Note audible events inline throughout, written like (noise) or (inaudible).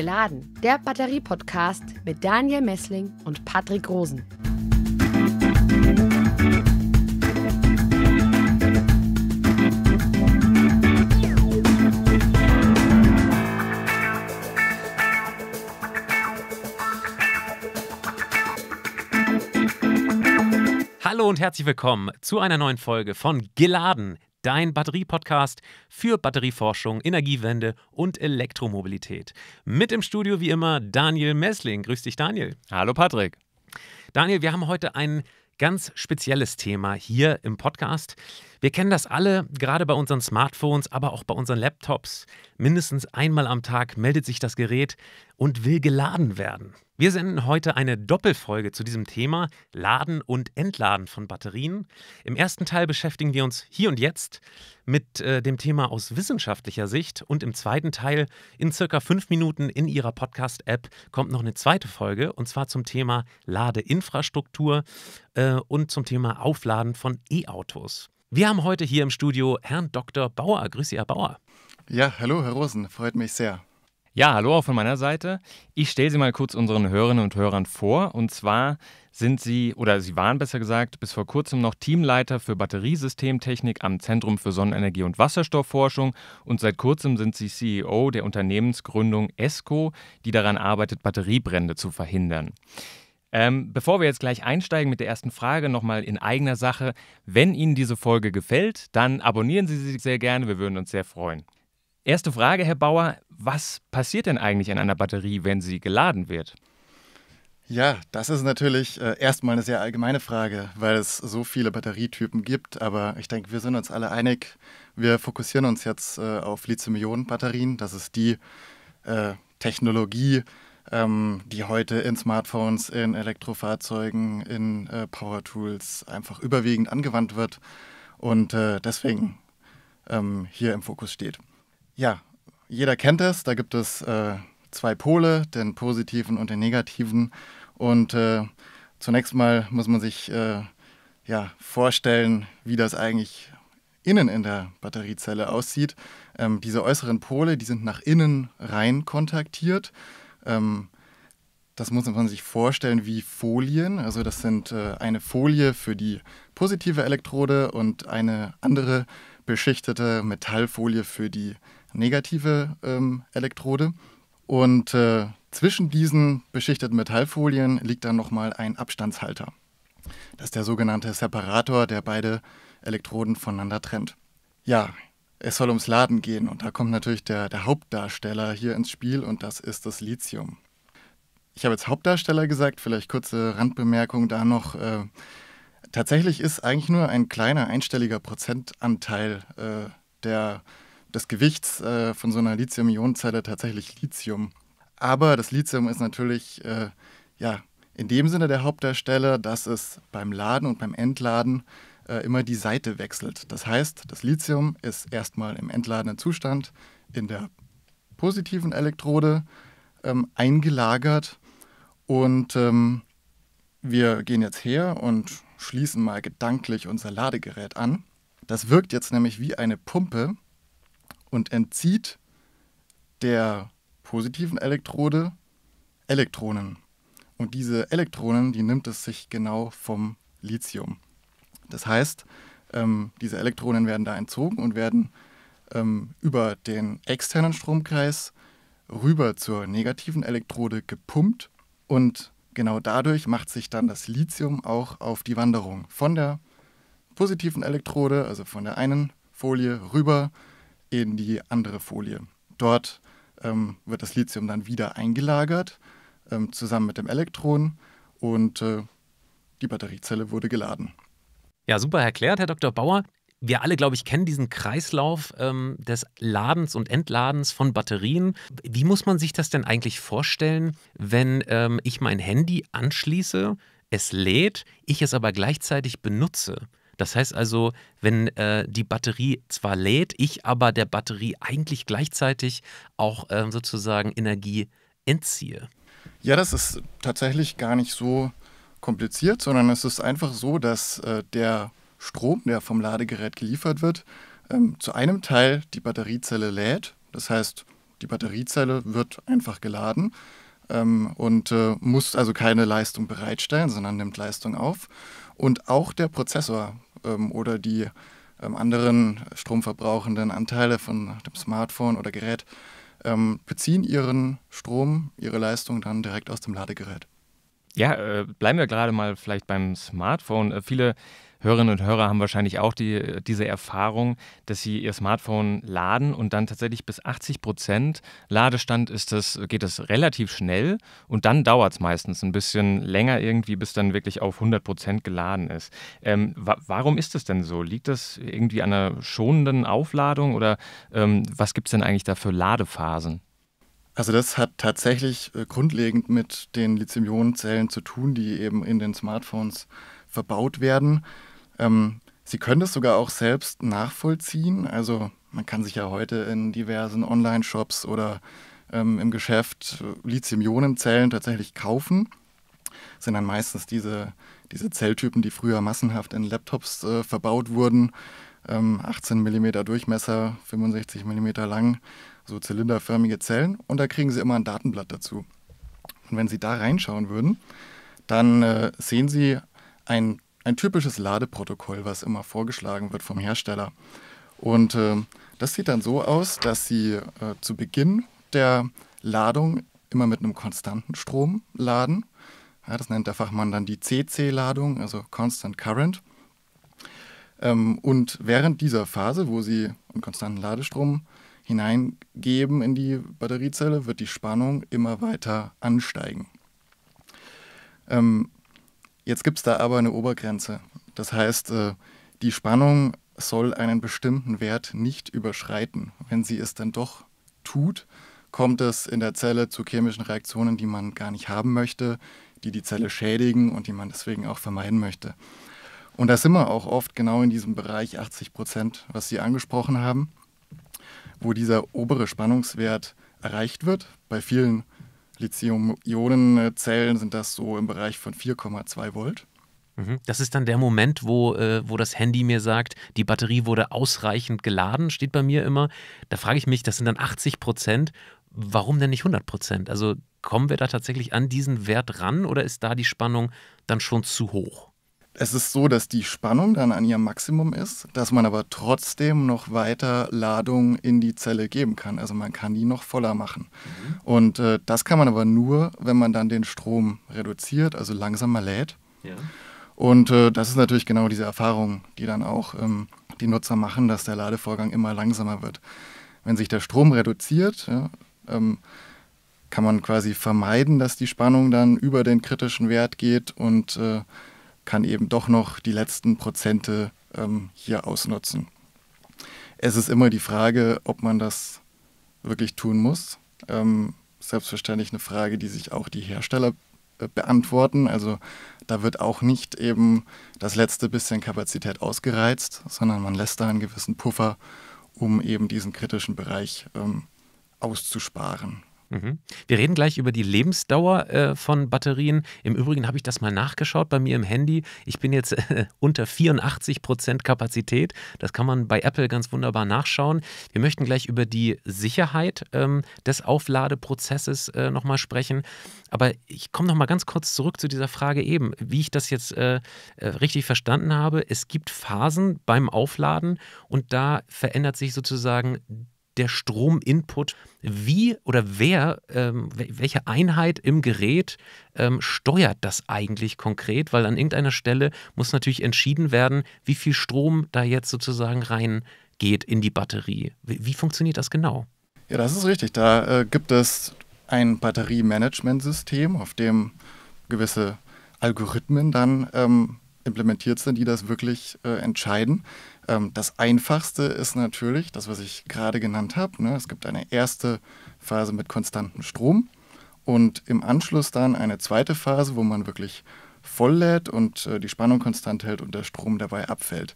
Geladen, der Batterie-Podcast mit Daniel Messling und Patrick Rosen. Hallo und herzlich willkommen zu einer neuen Folge von Geladen, dein Batterie-Podcast für Batterieforschung, Energiewende und Elektromobilität. Mit im Studio wie immer Daniel Messling. Grüß dich, Daniel. Hallo, Patrick. Daniel, wir haben heute ein ganz spezielles Thema hier im Podcast. Wir kennen das alle, gerade bei unseren Smartphones, aber auch bei unseren Laptops. Mindestens einmal am Tag meldet sich das Gerät und will geladen werden. Wir senden heute eine Doppelfolge zu diesem Thema Laden und Entladen von Batterien. Im ersten Teil beschäftigen wir uns hier und jetzt mit äh, dem Thema aus wissenschaftlicher Sicht und im zweiten Teil in circa fünf Minuten in Ihrer Podcast-App kommt noch eine zweite Folge und zwar zum Thema Ladeinfrastruktur äh, und zum Thema Aufladen von E-Autos. Wir haben heute hier im Studio Herrn Dr. Bauer. Grüß Sie, Herr Bauer. Ja, hallo, Herr Rosen. Freut mich sehr. Ja, hallo auch von meiner Seite. Ich stelle Sie mal kurz unseren Hörerinnen und Hörern vor. Und zwar sind Sie, oder Sie waren besser gesagt, bis vor kurzem noch Teamleiter für Batteriesystemtechnik am Zentrum für Sonnenenergie und Wasserstoffforschung. Und seit kurzem sind Sie CEO der Unternehmensgründung ESCO, die daran arbeitet, Batteriebrände zu verhindern. Ähm, bevor wir jetzt gleich einsteigen mit der ersten Frage, nochmal in eigener Sache. Wenn Ihnen diese Folge gefällt, dann abonnieren Sie sie sehr gerne, wir würden uns sehr freuen. Erste Frage, Herr Bauer, was passiert denn eigentlich an einer Batterie, wenn sie geladen wird? Ja, das ist natürlich äh, erstmal eine sehr allgemeine Frage, weil es so viele Batterietypen gibt. Aber ich denke, wir sind uns alle einig. Wir fokussieren uns jetzt äh, auf Lithium-Ionen-Batterien. Das ist die äh, Technologie, ähm, die heute in Smartphones, in Elektrofahrzeugen, in äh, Power Tools einfach überwiegend angewandt wird und äh, deswegen ähm, hier im Fokus steht. Ja, jeder kennt es, da gibt es äh, zwei Pole, den positiven und den negativen. Und äh, zunächst mal muss man sich äh, ja, vorstellen, wie das eigentlich innen in der Batteriezelle aussieht. Ähm, diese äußeren Pole, die sind nach innen rein kontaktiert ähm, das muss man sich vorstellen wie Folien. Also das sind äh, eine Folie für die positive Elektrode und eine andere beschichtete Metallfolie für die negative ähm, Elektrode. Und äh, zwischen diesen beschichteten Metallfolien liegt dann nochmal ein Abstandshalter. Das ist der sogenannte Separator, der beide Elektroden voneinander trennt. Ja, es soll ums Laden gehen und da kommt natürlich der, der Hauptdarsteller hier ins Spiel und das ist das Lithium. Ich habe jetzt Hauptdarsteller gesagt, vielleicht kurze Randbemerkung da noch. Äh, tatsächlich ist eigentlich nur ein kleiner einstelliger Prozentanteil äh, der, des Gewichts äh, von so einer Lithium-Ionenzelle tatsächlich Lithium. Aber das Lithium ist natürlich äh, ja, in dem Sinne der Hauptdarsteller, dass es beim Laden und beim Entladen äh, immer die Seite wechselt. Das heißt, das Lithium ist erstmal im entladenen Zustand in der positiven Elektrode ähm, eingelagert und ähm, wir gehen jetzt her und schließen mal gedanklich unser Ladegerät an. Das wirkt jetzt nämlich wie eine Pumpe und entzieht der positiven Elektrode Elektronen. Und diese Elektronen, die nimmt es sich genau vom Lithium. Das heißt, ähm, diese Elektronen werden da entzogen und werden ähm, über den externen Stromkreis rüber zur negativen Elektrode gepumpt und genau dadurch macht sich dann das Lithium auch auf die Wanderung von der positiven Elektrode, also von der einen Folie rüber in die andere Folie. Dort ähm, wird das Lithium dann wieder eingelagert, ähm, zusammen mit dem Elektron und äh, die Batteriezelle wurde geladen. Ja, super erklärt, Herr Dr. Bauer. Wir alle, glaube ich, kennen diesen Kreislauf ähm, des Ladens und Entladens von Batterien. Wie muss man sich das denn eigentlich vorstellen, wenn ähm, ich mein Handy anschließe, es lädt, ich es aber gleichzeitig benutze? Das heißt also, wenn äh, die Batterie zwar lädt, ich aber der Batterie eigentlich gleichzeitig auch ähm, sozusagen Energie entziehe. Ja, das ist tatsächlich gar nicht so kompliziert, sondern es ist einfach so, dass äh, der Strom, der vom Ladegerät geliefert wird, ähm, zu einem Teil die Batteriezelle lädt. Das heißt, die Batteriezelle wird einfach geladen ähm, und äh, muss also keine Leistung bereitstellen, sondern nimmt Leistung auf. Und auch der Prozessor ähm, oder die ähm, anderen stromverbrauchenden Anteile von dem Smartphone oder Gerät ähm, beziehen ihren Strom, ihre Leistung dann direkt aus dem Ladegerät. Ja, äh, bleiben wir gerade mal vielleicht beim Smartphone. Äh, viele Hörerinnen und Hörer haben wahrscheinlich auch die, äh, diese Erfahrung, dass sie ihr Smartphone laden und dann tatsächlich bis 80 Prozent Ladestand ist das, äh, geht es relativ schnell und dann dauert es meistens ein bisschen länger irgendwie, bis dann wirklich auf 100 Prozent geladen ist. Ähm, wa warum ist das denn so? Liegt das irgendwie an einer schonenden Aufladung oder ähm, was gibt es denn eigentlich da für Ladephasen? Also das hat tatsächlich äh, grundlegend mit den Lithium-Ionen-Zellen zu tun, die eben in den Smartphones verbaut werden. Ähm, Sie können das sogar auch selbst nachvollziehen. Also man kann sich ja heute in diversen Online-Shops oder ähm, im Geschäft äh, Lithium-Ionen-Zellen tatsächlich kaufen. Das sind dann meistens diese, diese Zelltypen, die früher massenhaft in Laptops äh, verbaut wurden ähm, 18 mm Durchmesser, 65 mm lang, so zylinderförmige Zellen. Und da kriegen Sie immer ein Datenblatt dazu. Und wenn Sie da reinschauen würden, dann äh, sehen Sie ein, ein typisches Ladeprotokoll, was immer vorgeschlagen wird vom Hersteller. Und äh, das sieht dann so aus, dass Sie äh, zu Beginn der Ladung immer mit einem konstanten Strom laden. Ja, das nennt der Fachmann dann die CC-Ladung, also Constant Current. Ähm, und während dieser Phase, wo sie einen konstanten Ladestrom hineingeben in die Batteriezelle, wird die Spannung immer weiter ansteigen. Ähm, jetzt gibt es da aber eine Obergrenze. Das heißt, äh, die Spannung soll einen bestimmten Wert nicht überschreiten. Wenn sie es dann doch tut, kommt es in der Zelle zu chemischen Reaktionen, die man gar nicht haben möchte, die die Zelle schädigen und die man deswegen auch vermeiden möchte. Und da sind wir auch oft genau in diesem Bereich 80 Prozent, was Sie angesprochen haben, wo dieser obere Spannungswert erreicht wird. Bei vielen Lithium-Ionen-Zellen sind das so im Bereich von 4,2 Volt. Mhm. Das ist dann der Moment, wo, äh, wo das Handy mir sagt, die Batterie wurde ausreichend geladen, steht bei mir immer. Da frage ich mich, das sind dann 80 Prozent. Warum denn nicht 100 Prozent? Also kommen wir da tatsächlich an diesen Wert ran oder ist da die Spannung dann schon zu hoch? es ist so, dass die Spannung dann an ihrem Maximum ist, dass man aber trotzdem noch weiter Ladung in die Zelle geben kann. Also man kann die noch voller machen. Mhm. Und äh, das kann man aber nur, wenn man dann den Strom reduziert, also langsamer lädt. Ja. Und äh, das ist natürlich genau diese Erfahrung, die dann auch ähm, die Nutzer machen, dass der Ladevorgang immer langsamer wird. Wenn sich der Strom reduziert, ja, ähm, kann man quasi vermeiden, dass die Spannung dann über den kritischen Wert geht und äh, kann eben doch noch die letzten Prozente ähm, hier ausnutzen. Es ist immer die Frage, ob man das wirklich tun muss. Ähm, selbstverständlich eine Frage, die sich auch die Hersteller äh, beantworten. Also da wird auch nicht eben das letzte bisschen Kapazität ausgereizt, sondern man lässt da einen gewissen Puffer, um eben diesen kritischen Bereich ähm, auszusparen. Mhm. Wir reden gleich über die Lebensdauer äh, von Batterien. Im Übrigen habe ich das mal nachgeschaut bei mir im Handy. Ich bin jetzt äh, (laughs) unter 84 Prozent Kapazität. Das kann man bei Apple ganz wunderbar nachschauen. Wir möchten gleich über die Sicherheit ähm, des Aufladeprozesses äh, nochmal sprechen. Aber ich komme nochmal ganz kurz zurück zu dieser Frage eben, wie ich das jetzt äh, äh, richtig verstanden habe. Es gibt Phasen beim Aufladen und da verändert sich sozusagen die der Strominput, wie oder wer, ähm, welche Einheit im Gerät ähm, steuert das eigentlich konkret, weil an irgendeiner Stelle muss natürlich entschieden werden, wie viel Strom da jetzt sozusagen reingeht in die Batterie. Wie, wie funktioniert das genau? Ja, das ist richtig. Da äh, gibt es ein Batteriemanagementsystem, auf dem gewisse Algorithmen dann ähm, implementiert sind, die das wirklich äh, entscheiden, ähm, das Einfachste ist natürlich das, was ich gerade genannt habe. Ne? Es gibt eine erste Phase mit konstantem Strom und im Anschluss dann eine zweite Phase, wo man wirklich voll lädt und äh, die Spannung konstant hält und der Strom dabei abfällt.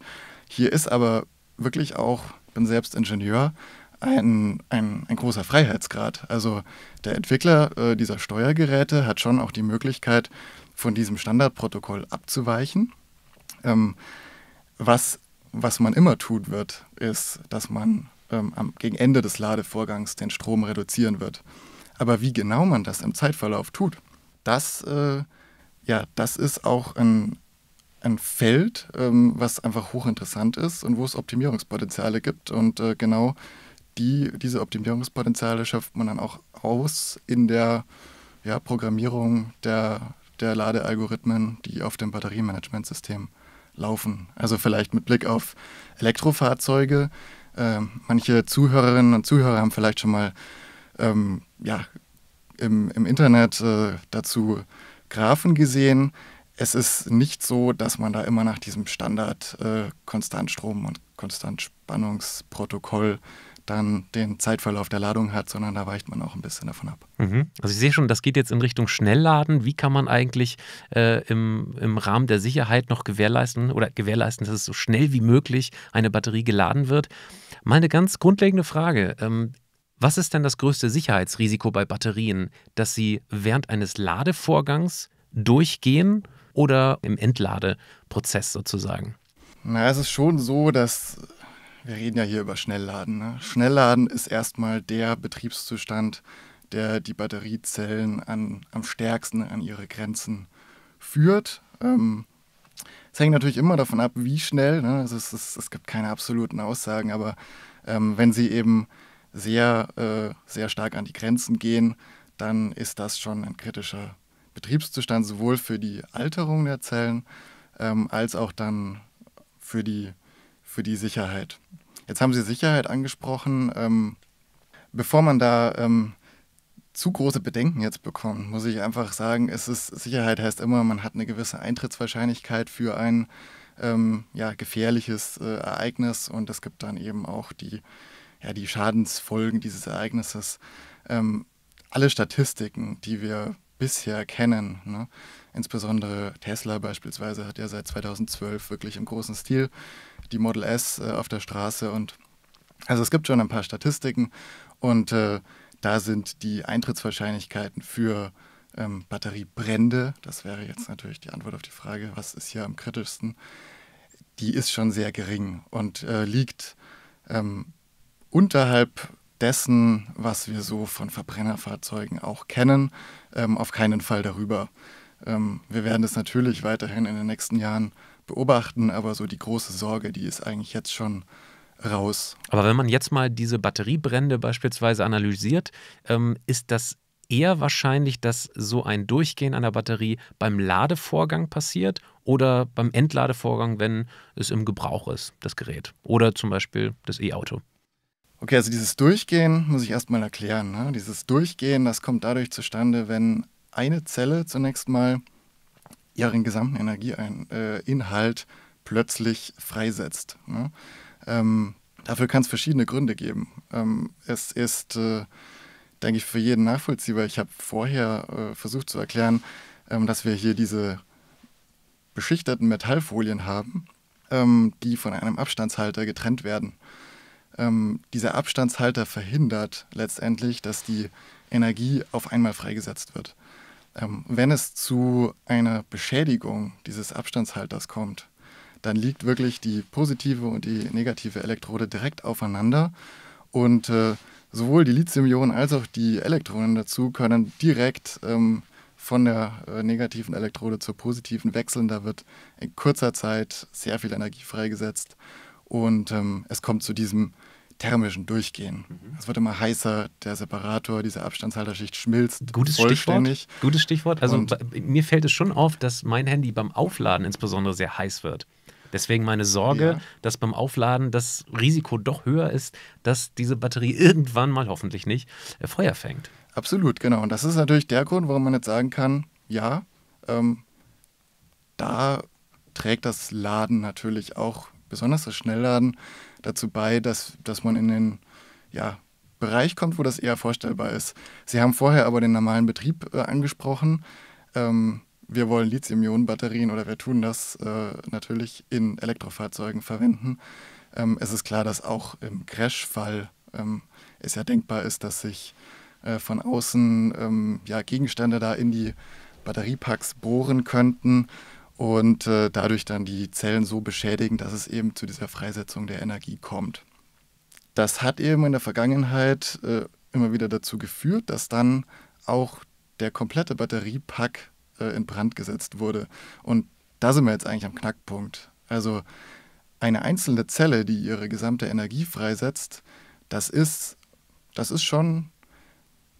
Hier ist aber wirklich auch, ich bin selbst Ingenieur, ein, ein, ein großer Freiheitsgrad. Also der Entwickler äh, dieser Steuergeräte hat schon auch die Möglichkeit, von diesem Standardprotokoll abzuweichen. Ähm, was was man immer tut wird, ist, dass man ähm, am, gegen Ende des Ladevorgangs den Strom reduzieren wird. Aber wie genau man das im Zeitverlauf tut, das, äh, ja, das ist auch ein, ein Feld, ähm, was einfach hochinteressant ist und wo es Optimierungspotenziale gibt. Und äh, genau die, diese Optimierungspotenziale schöpft man dann auch aus in der ja, Programmierung der, der Ladealgorithmen, die auf dem Batteriemanagementsystem laufen. Also vielleicht mit Blick auf Elektrofahrzeuge. Ähm, manche Zuhörerinnen und Zuhörer haben vielleicht schon mal ähm, ja, im, im Internet äh, dazu Graphen gesehen. Es ist nicht so, dass man da immer nach diesem Standard äh, Konstantstrom- und Konstantspannungsprotokoll dann den Zeitverlauf der Ladung hat, sondern da weicht man auch ein bisschen davon ab. Mhm. Also ich sehe schon, das geht jetzt in Richtung Schnellladen. Wie kann man eigentlich äh, im, im Rahmen der Sicherheit noch gewährleisten oder gewährleisten, dass es so schnell wie möglich eine Batterie geladen wird? Meine ganz grundlegende Frage. Ähm, was ist denn das größte Sicherheitsrisiko bei Batterien? Dass sie während eines Ladevorgangs durchgehen oder im Entladeprozess sozusagen? Na, es ist schon so, dass wir reden ja hier über Schnellladen. Ne? Schnellladen ist erstmal der Betriebszustand, der die Batteriezellen an, am stärksten an ihre Grenzen führt. Ähm, es ähm, hängt natürlich immer davon ab, wie schnell. Ne? Also es, es, es, gibt keine absoluten Aussagen, aber ähm, wenn sie eben sehr, äh, sehr stark an die Grenzen gehen, dann ist das schon ein kritischer Betriebszustand, sowohl für die Alterung der Zellen ähm, als auch dann für die für die Sicherheit. Jetzt haben Sie Sicherheit angesprochen. Ähm, bevor man da ähm, zu große Bedenken jetzt bekommt, muss ich einfach sagen, es ist, Sicherheit heißt immer, man hat eine gewisse Eintrittswahrscheinlichkeit für ein ähm, ja, gefährliches äh, Ereignis und es gibt dann eben auch die, ja, die Schadensfolgen dieses Ereignisses. Ähm, alle Statistiken, die wir bisher kennen. Ne? Insbesondere Tesla beispielsweise hat ja seit 2012 wirklich im großen Stil die Model S äh, auf der Straße. Und also es gibt schon ein paar Statistiken und äh, da sind die Eintrittswahrscheinlichkeiten für ähm, Batteriebrände, das wäre jetzt natürlich die Antwort auf die Frage, was ist hier am kritischsten, die ist schon sehr gering und äh, liegt ähm, unterhalb dessen, was wir so von Verbrennerfahrzeugen auch kennen, ähm, auf keinen Fall darüber. Ähm, wir werden es natürlich weiterhin in den nächsten Jahren beobachten, aber so die große Sorge, die ist eigentlich jetzt schon raus. Aber wenn man jetzt mal diese Batteriebrände beispielsweise analysiert, ähm, ist das eher wahrscheinlich, dass so ein Durchgehen einer Batterie beim Ladevorgang passiert oder beim Entladevorgang, wenn es im Gebrauch ist, das Gerät oder zum Beispiel das E-Auto. Okay, also dieses Durchgehen muss ich erstmal erklären. Ne? Dieses Durchgehen, das kommt dadurch zustande, wenn eine Zelle zunächst mal ihren gesamten Energieinhalt äh, plötzlich freisetzt. Ne? Ähm, dafür kann es verschiedene Gründe geben. Ähm, es ist, äh, denke ich, für jeden nachvollziehbar. Ich habe vorher äh, versucht zu erklären, ähm, dass wir hier diese beschichteten Metallfolien haben, ähm, die von einem Abstandshalter getrennt werden. Ähm, dieser Abstandshalter verhindert letztendlich, dass die Energie auf einmal freigesetzt wird. Ähm, wenn es zu einer Beschädigung dieses Abstandshalters kommt, dann liegt wirklich die positive und die negative Elektrode direkt aufeinander und äh, sowohl die Lithium-Ionen als auch die Elektronen dazu können direkt ähm, von der äh, negativen Elektrode zur positiven wechseln. Da wird in kurzer Zeit sehr viel Energie freigesetzt und ähm, es kommt zu diesem thermischen Durchgehen. Mhm. Es wird immer heißer, der Separator, diese Abstandshalterschicht schmilzt Gutes vollständig. Stichwort. Gutes Stichwort. Also Und mir fällt es schon auf, dass mein Handy beim Aufladen insbesondere sehr heiß wird. Deswegen meine Sorge, ja. dass beim Aufladen das Risiko doch höher ist, dass diese Batterie irgendwann mal hoffentlich nicht äh, Feuer fängt. Absolut, genau. Und das ist natürlich der Grund, warum man jetzt sagen kann, ja, ähm, da trägt das Laden natürlich auch, besonders das Schnellladen, dazu bei, dass, dass man in den ja, Bereich kommt, wo das eher vorstellbar ist. Sie haben vorher aber den normalen Betrieb äh, angesprochen. Ähm, wir wollen Lithium-Ionen-Batterien oder wir tun das äh, natürlich in Elektrofahrzeugen verwenden. Ähm, es ist klar, dass auch im Crash-Fall ähm, es ja denkbar ist, dass sich äh, von außen ähm, ja, Gegenstände da in die Batteriepacks bohren könnten und äh, dadurch dann die Zellen so beschädigen, dass es eben zu dieser Freisetzung der Energie kommt. Das hat eben in der Vergangenheit äh, immer wieder dazu geführt, dass dann auch der komplette Batteriepack äh, in Brand gesetzt wurde. Und da sind wir jetzt eigentlich am Knackpunkt. Also eine einzelne Zelle, die ihre gesamte Energie freisetzt, das ist, das ist schon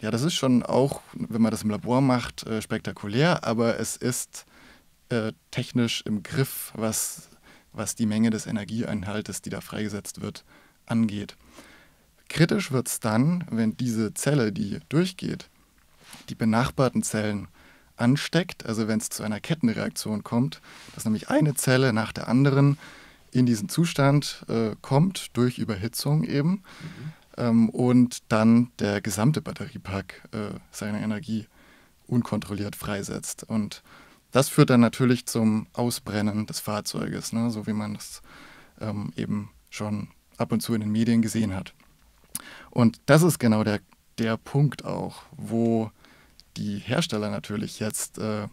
ja, das ist schon auch, wenn man das im Labor macht, äh, spektakulär, aber es ist äh, technisch im Griff, was, was die Menge des Energieeinhaltes, die da freigesetzt wird, angeht. Kritisch wird es dann, wenn diese Zelle, die durchgeht, die benachbarten Zellen ansteckt, also wenn es zu einer Kettenreaktion kommt, dass nämlich eine Zelle nach der anderen in diesen Zustand äh, kommt, durch Überhitzung eben, mhm. ähm, und dann der gesamte Batteriepack äh, seine Energie unkontrolliert freisetzt. Und das führt dann natürlich zum Ausbrennen des Fahrzeuges, ne? so wie man es ähm, eben schon ab und zu in den Medien gesehen hat. Und das ist genau der, der Punkt auch, wo die Hersteller natürlich jetzt äh,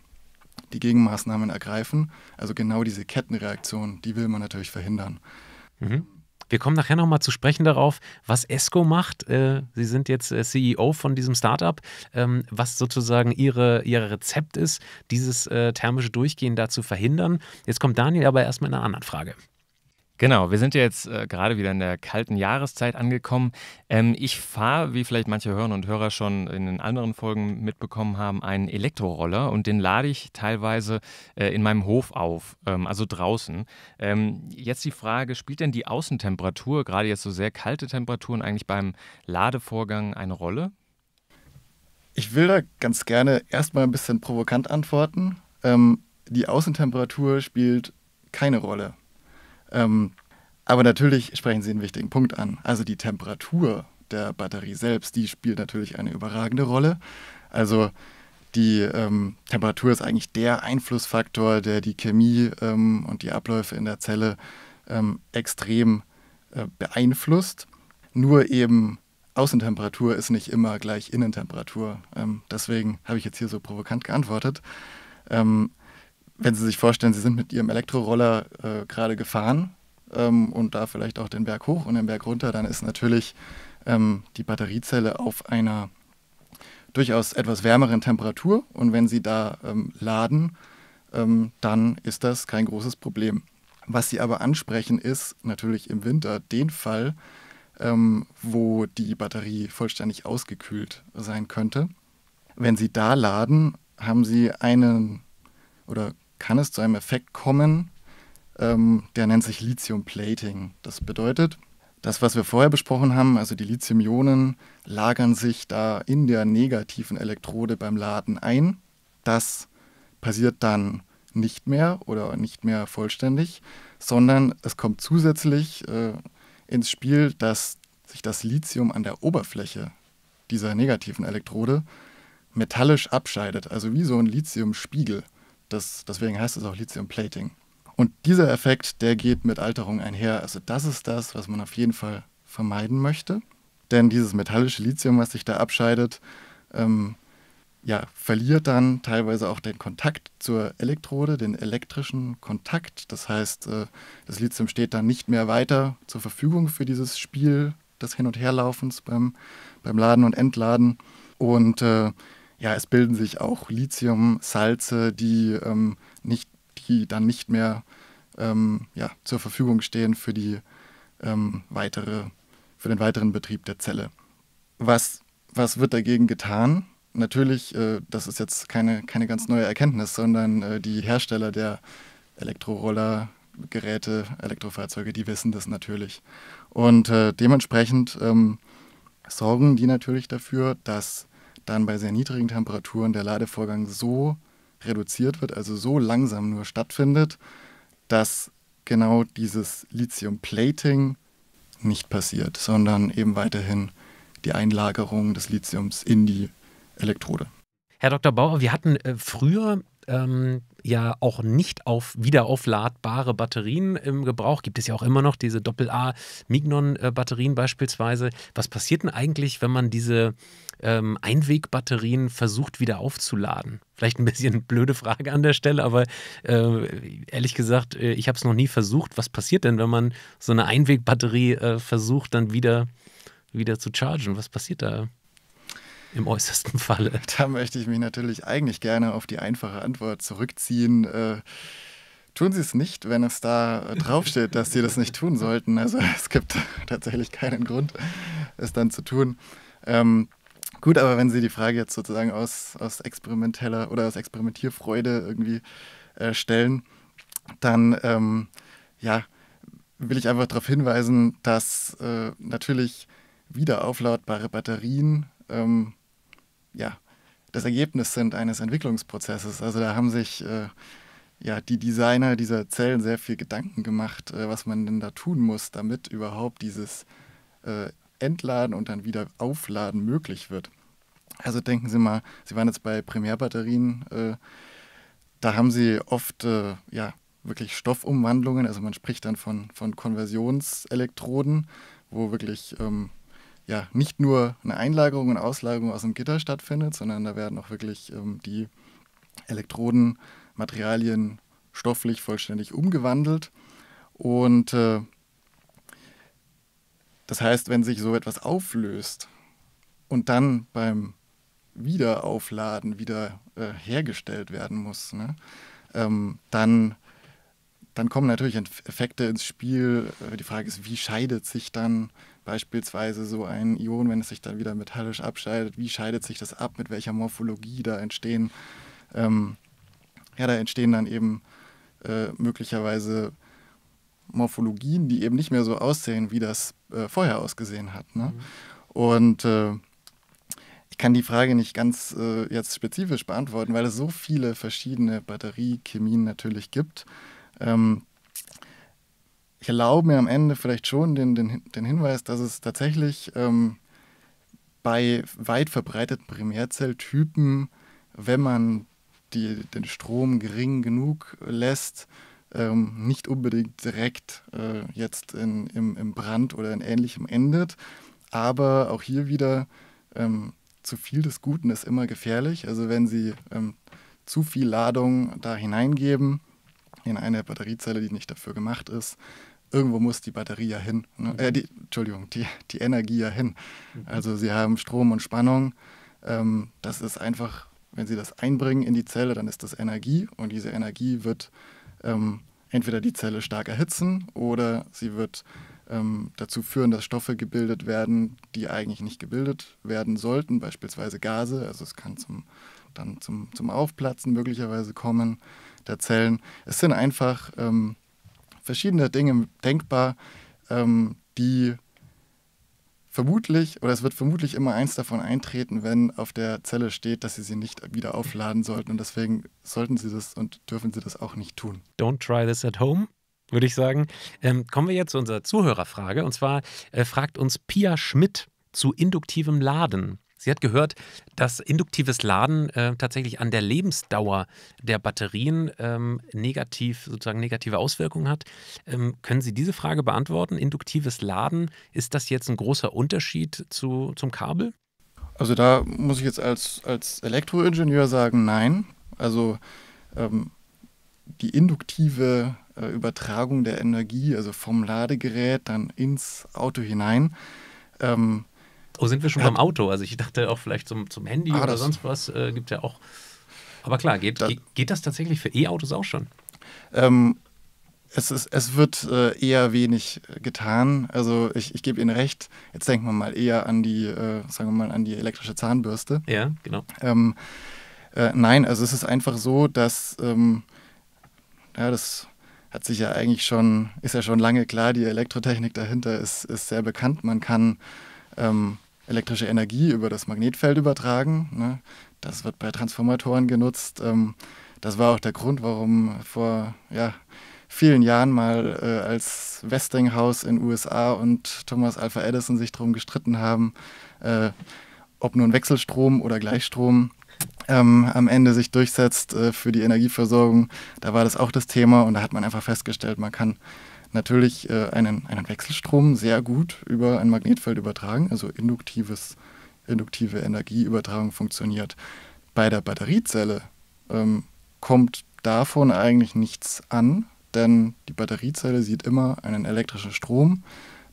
die Gegenmaßnahmen ergreifen. Also genau diese Kettenreaktion, die will man natürlich verhindern. Mhm. Wir kommen nachher nochmal zu sprechen darauf, was ESCO macht. Äh, sie sind jetzt äh, CEO von diesem Startup, ähm, was sozusagen ihre, ihr Rezept ist, dieses äh, thermische Durchgehen da zu verhindern. Jetzt kommt Daniel aber erstmal in einer anderen Frage. Genau, wir sind ja jetzt äh, gerade wieder in der kalten Jahreszeit angekommen. Ähm, ich fahre, wie vielleicht manche Hörer und Hörer schon in den anderen Folgen mitbekommen haben, einen Elektroroller und den lade ich teilweise äh, in meinem Hof auf, ähm, also draußen. Ähm, jetzt die Frage, spielt denn die Außentemperatur, gerade jetzt so sehr kalte Temperaturen, eigentlich beim Ladevorgang eine Rolle? Ich will da ganz gerne erstmal ein bisschen provokant antworten. Ähm, die Außentemperatur spielt keine Rolle ähm, aber natürlich sprechen Sie einen wichtigen Punkt an. Also die Temperatur der Batterie selbst, die spielt natürlich eine überragende Rolle. Also die ähm, Temperatur ist eigentlich der Einflussfaktor, der die Chemie ähm, und die Abläufe in der Zelle ähm, extrem äh, beeinflusst. Nur eben Außentemperatur ist nicht immer gleich Innentemperatur. Ähm, deswegen habe ich jetzt hier so provokant geantwortet. Ähm, wenn Sie sich vorstellen, Sie sind mit Ihrem Elektroroller äh, gerade gefahren ähm, und da vielleicht auch den Berg hoch und den Berg runter, dann ist natürlich ähm, die Batteriezelle auf einer durchaus etwas wärmeren Temperatur und wenn Sie da ähm, laden, ähm, dann ist das kein großes Problem. Was Sie aber ansprechen, ist natürlich im Winter den Fall, ähm, wo die Batterie vollständig ausgekühlt sein könnte. Wenn Sie da laden, haben Sie einen oder kann es zu einem Effekt kommen, ähm, der nennt sich Lithium-Plating. Das bedeutet, das, was wir vorher besprochen haben, also die Lithium-Ionen, lagern sich da in der negativen Elektrode beim Laden ein. Das passiert dann nicht mehr oder nicht mehr vollständig, sondern es kommt zusätzlich äh, ins Spiel, dass sich das Lithium an der Oberfläche dieser negativen Elektrode metallisch abscheidet, also wie so ein Lithiumspiegel. Das, deswegen heißt es auch Lithium-Plating. Und dieser Effekt, der geht mit Alterung einher. Also das ist das, was man auf jeden Fall vermeiden möchte. Denn dieses metallische Lithium, was sich da abscheidet, ähm, ja, verliert dann teilweise auch den Kontakt zur Elektrode, den elektrischen Kontakt. Das heißt, äh, das Lithium steht dann nicht mehr weiter zur Verfügung für dieses Spiel des Hin- und Herlaufens beim, beim Laden und Entladen. Und äh, ja, es bilden sich auch Lithiumsalze, die, ähm, nicht, die dann nicht mehr ähm, ja, zur Verfügung stehen für, die, ähm, weitere, für den weiteren Betrieb der Zelle. Was, was wird dagegen getan? Natürlich, äh, das ist jetzt keine, keine ganz neue Erkenntnis, sondern äh, die Hersteller der Elektrorollergeräte, Elektrofahrzeuge, die wissen das natürlich. Und äh, dementsprechend ähm, sorgen die natürlich dafür, dass dann bei sehr niedrigen Temperaturen der Ladevorgang so reduziert wird, also so langsam nur stattfindet, dass genau dieses Lithium-Plating nicht passiert, sondern eben weiterhin die Einlagerung des Lithiums in die Elektrode. Herr Dr. Bauer, wir hatten äh, früher ähm, ja auch nicht auf wiederaufladbare Batterien im Gebrauch. Gibt es ja auch immer noch diese Doppel-A-Mignon-Batterien äh, beispielsweise. Was passiert denn eigentlich, wenn man diese ähm, Einwegbatterien versucht wieder aufzuladen? Vielleicht ein bisschen (laughs) blöde Frage an der Stelle, aber äh, ehrlich gesagt, äh, ich habe es noch nie versucht. Was passiert denn, wenn man so eine Einwegbatterie äh, versucht, dann wieder, wieder zu chargen? Was passiert da? im äußersten Falle? Da möchte ich mich natürlich eigentlich gerne auf die einfache Antwort zurückziehen. Äh, tun Sie es nicht, wenn es da draufsteht, dass Sie das nicht tun sollten. Also es gibt (laughs) tatsächlich keinen Grund, es dann zu tun. Ähm, gut, aber wenn Sie die Frage jetzt sozusagen aus, aus experimenteller oder aus Experimentierfreude irgendwie äh, stellen, dann ähm, ja, will ich einfach darauf hinweisen, dass äh, natürlich wiederaufladbare Batterien ähm, ja, das Ergebnis sind eines Entwicklungsprozesses. Also da haben sich äh, ja, die Designer dieser Zellen sehr viel Gedanken gemacht, äh, was man denn da tun muss, damit überhaupt dieses äh, Entladen und dann wieder Aufladen möglich wird. Also denken Sie mal, Sie waren jetzt bei Primärbatterien, äh, da haben Sie oft äh, ja, wirklich Stoffumwandlungen, also man spricht dann von, von Konversionselektroden, wo wirklich ähm, ja nicht nur eine Einlagerung und Auslagerung aus dem Gitter stattfindet, sondern da werden auch wirklich ähm, die Elektrodenmaterialien stofflich vollständig umgewandelt. Und äh, das heißt, wenn sich so etwas auflöst und dann beim Wiederaufladen wieder äh, hergestellt werden muss, ne, ähm, dann, dann kommen natürlich Effekte ins Spiel. Äh, die Frage ist, wie scheidet sich dann beispielsweise so ein Ion, wenn es sich dann wieder metallisch abscheidet, wie scheidet sich das ab, mit welcher Morphologie da entstehen, ähm, ja, da entstehen dann eben äh, möglicherweise Morphologien, die eben nicht mehr so aussehen, wie das äh, vorher ausgesehen hat. Ne? Mhm. Und äh, ich kann die Frage nicht ganz äh, jetzt spezifisch beantworten, weil es so viele verschiedene Batteriechemien natürlich gibt. Ähm, ich erlaube mir am Ende vielleicht schon den, den, den Hinweis, dass es tatsächlich ähm, bei weit verbreiteten Primärzelltypen, wenn man die, den Strom gering genug lässt, ähm, nicht unbedingt direkt äh, jetzt in, im, im, Brand oder in ähnlichem endet. Aber auch hier wieder ähm, zu viel des Guten ist immer gefährlich. Also wenn Sie ähm, zu viel Ladung da hineingeben in eine Batteriezelle, die nicht dafür gemacht ist, irgendwo muss die Batterie ja hin. Ne? Äh, mhm. die, Entschuldigung, die, die Energie ja hin. Mhm. Also sie haben Strom und Spannung. Ähm, das ist einfach, wenn sie das einbringen in die Zelle, dann ist das Energie und diese Energie wird ähm, entweder die Zelle stark erhitzen oder sie wird ähm, dazu führen, dass Stoffe gebildet werden, die eigentlich nicht gebildet werden sollten, beispielsweise Gase. Also es kann zum, dann zum, zum Aufplatzen möglicherweise kommen der Zellen. Es sind einfach ähm, verschiedene Dinge denkbar, ähm, die vermutlich, oder es wird vermutlich immer eins davon eintreten, wenn auf der Zelle steht, dass sie sie nicht wieder aufladen sollten. Und deswegen sollten sie das und dürfen sie das auch nicht tun. Don't try this at home. Würde ich sagen. Ähm, kommen wir jetzt zu unserer Zuhörerfrage. Und zwar äh, fragt uns Pia Schmidt zu induktivem Laden. Sie hat gehört, dass induktives Laden äh, tatsächlich an der Lebensdauer der Batterien ähm, negativ, sozusagen negative Auswirkungen hat. Ähm, können Sie diese Frage beantworten? Induktives Laden, ist das jetzt ein großer Unterschied zu, zum Kabel? Also da muss ich jetzt als, als Elektroingenieur sagen, nein. Also ähm, die induktive äh, Übertragung der Energie, also vom Ladegerät dann ins Auto hinein, ähm, Oh, sind wir schon ja. beim Auto? Also ich dachte auch vielleicht zum, zum Handy ah, oder sonst was äh, gibt ja auch. Aber klar, geht, da, geht das tatsächlich für E-Autos auch schon? Ähm, es, ist, es wird äh, eher wenig getan. Also ich, ich gebe Ihnen recht. Jetzt denken wir mal eher an die, äh, sagen wir mal, an die elektrische Zahnbürste. Ja, genau. Ähm, äh, nein, also es ist einfach so, dass ähm, ja, das hat sich ja eigentlich schon, ist ja schon lange klar, die Elektrotechnik dahinter ist, ist sehr bekannt. Man kann ähm, elektrische Energie über das Magnetfeld übertragen. Ne? Das wird bei Transformatoren genutzt. Ähm, das war auch der Grund, warum vor ja, vielen Jahren mal äh, als Westinghouse in USA und Thomas Alpha Edison sich darum gestritten haben, äh, ob nun Wechselstrom oder Gleichstrom ähm, am Ende sich durchsetzt äh, für die Energieversorgung. Da war das auch das Thema und da hat man einfach festgestellt, man kann natürlich äh, einen, einen Wechselstrom sehr gut über ein Magnetfeld übertragen, also induktives, induktive Energieübertragung funktioniert. Bei der Batteriezelle ähm, kommt davon eigentlich nichts an, denn die Batteriezelle sieht immer einen elektrischen Strom,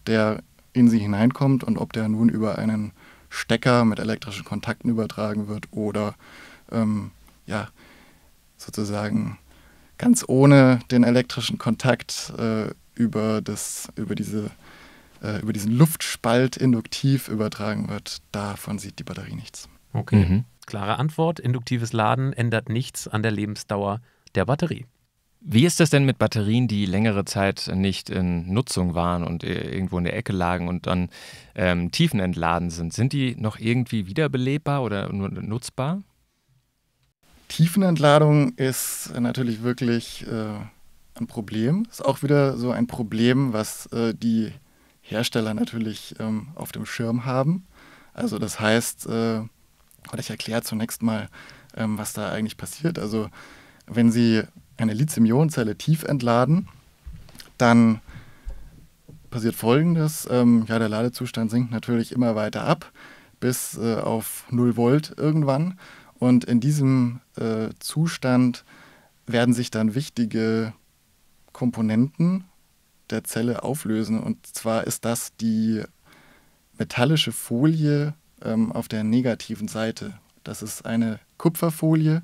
der in sie hineinkommt und ob der nun über einen Stecker mit elektrischen Kontakten übertragen wird oder ähm, ja sozusagen ganz ohne den elektrischen Kontakt äh, über, das, über, diese, äh, über diesen Luftspalt induktiv übertragen wird, davon sieht die Batterie nichts. Okay, mhm. klare Antwort. Induktives Laden ändert nichts an der Lebensdauer der Batterie. Wie ist das denn mit Batterien, die längere Zeit nicht in Nutzung waren und äh, irgendwo in der Ecke lagen und dann ähm, tiefenentladen sind? Sind die noch irgendwie wiederbelebbar oder nutzbar? Tiefenentladung ist natürlich wirklich äh, ein Problem. Ist auch wieder so ein Problem, was äh, die Hersteller natürlich ähm, auf dem Schirm haben. Also das heißt, äh, oder ich erkläre zunächst mal, ähm, was da eigentlich passiert. Also wenn Sie eine Lithium-Ionen-Zelle tief entladen, dann passiert Folgendes. Ähm, ja, der Ladezustand sinkt natürlich immer weiter ab bis äh, auf 0 Volt irgendwann. Und in diesem äh, Zustand werden sich dann wichtige Komponenten der Zelle auflösen. Und zwar ist das die metallische Folie ähm, auf der negativen Seite. Das ist eine Kupferfolie,